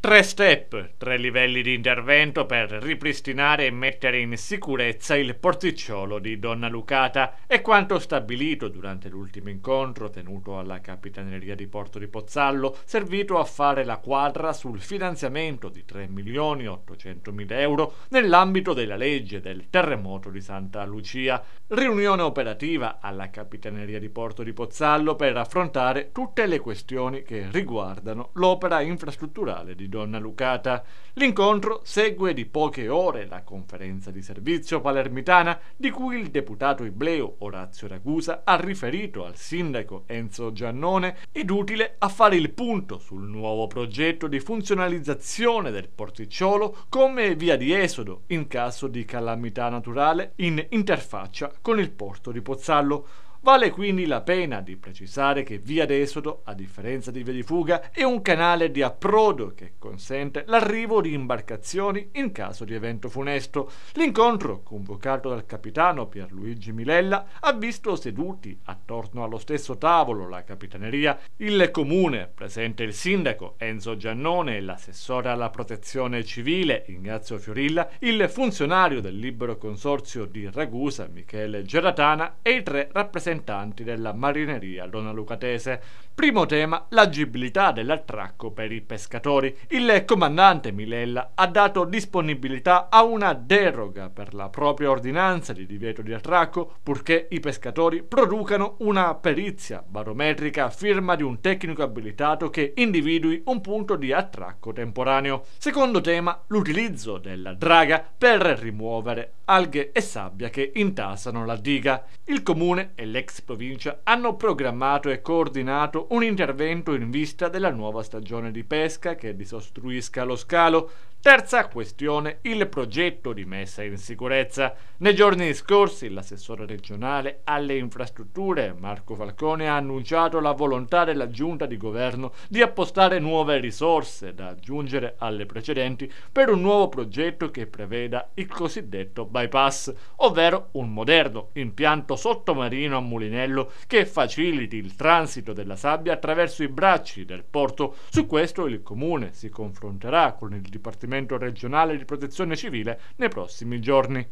Tre step, tre livelli di intervento per ripristinare e mettere in sicurezza il porticciolo di Donna Lucata è quanto stabilito durante l'ultimo incontro tenuto alla Capitaneria di Porto di Pozzallo, servito a fare la quadra sul finanziamento di 3 milioni 800 mila euro nell'ambito della legge del terremoto di Santa Lucia. Riunione operativa alla Capitaneria di Porto di Pozzallo per affrontare tutte le questioni che riguardano l'opera infrastrutturale di Donna Lucata. L'incontro segue di poche ore la conferenza di servizio palermitana di cui il deputato ibleo Orazio Ragusa ha riferito al sindaco Enzo Giannone ed utile a fare il punto sul nuovo progetto di funzionalizzazione del porticciolo come via di esodo in caso di calamità naturale in interfaccia con il porto di Pozzallo. Vale quindi la pena di precisare che Via d'Esodo, a differenza di Via di Fuga, è un canale di approdo che consente l'arrivo di imbarcazioni in caso di evento funesto. L'incontro, convocato dal capitano Pierluigi Milella, ha visto seduti attorno allo stesso tavolo la capitaneria, il comune, presente il sindaco Enzo Giannone e l'assessore alla protezione civile Ignazio Fiorilla, il funzionario del libero consorzio di Ragusa Michele Geratana e i tre rappresentanti rappresentanti della marineria donna lucatese. Primo tema, l'agibilità dell'attracco per i pescatori. Il comandante Milella ha dato disponibilità a una deroga per la propria ordinanza di divieto di attracco purché i pescatori producano una perizia barometrica a firma di un tecnico abilitato che individui un punto di attracco temporaneo. Secondo tema, l'utilizzo della draga per rimuovere alghe e sabbia che intasano la diga. Il comune e l'ex provincia hanno programmato e coordinato un intervento in vista della nuova stagione di pesca che disostruisca lo scalo, Terza questione, il progetto di messa in sicurezza. Nei giorni scorsi l'assessore regionale alle infrastrutture Marco Falcone ha annunciato la volontà della giunta di governo di appostare nuove risorse da aggiungere alle precedenti per un nuovo progetto che preveda il cosiddetto bypass, ovvero un moderno impianto sottomarino a mulinello che faciliti il transito della sabbia attraverso i bracci del porto. Su questo il comune si confronterà con il Dipartimento Dipartimento regionale di protezione civile nei prossimi giorni.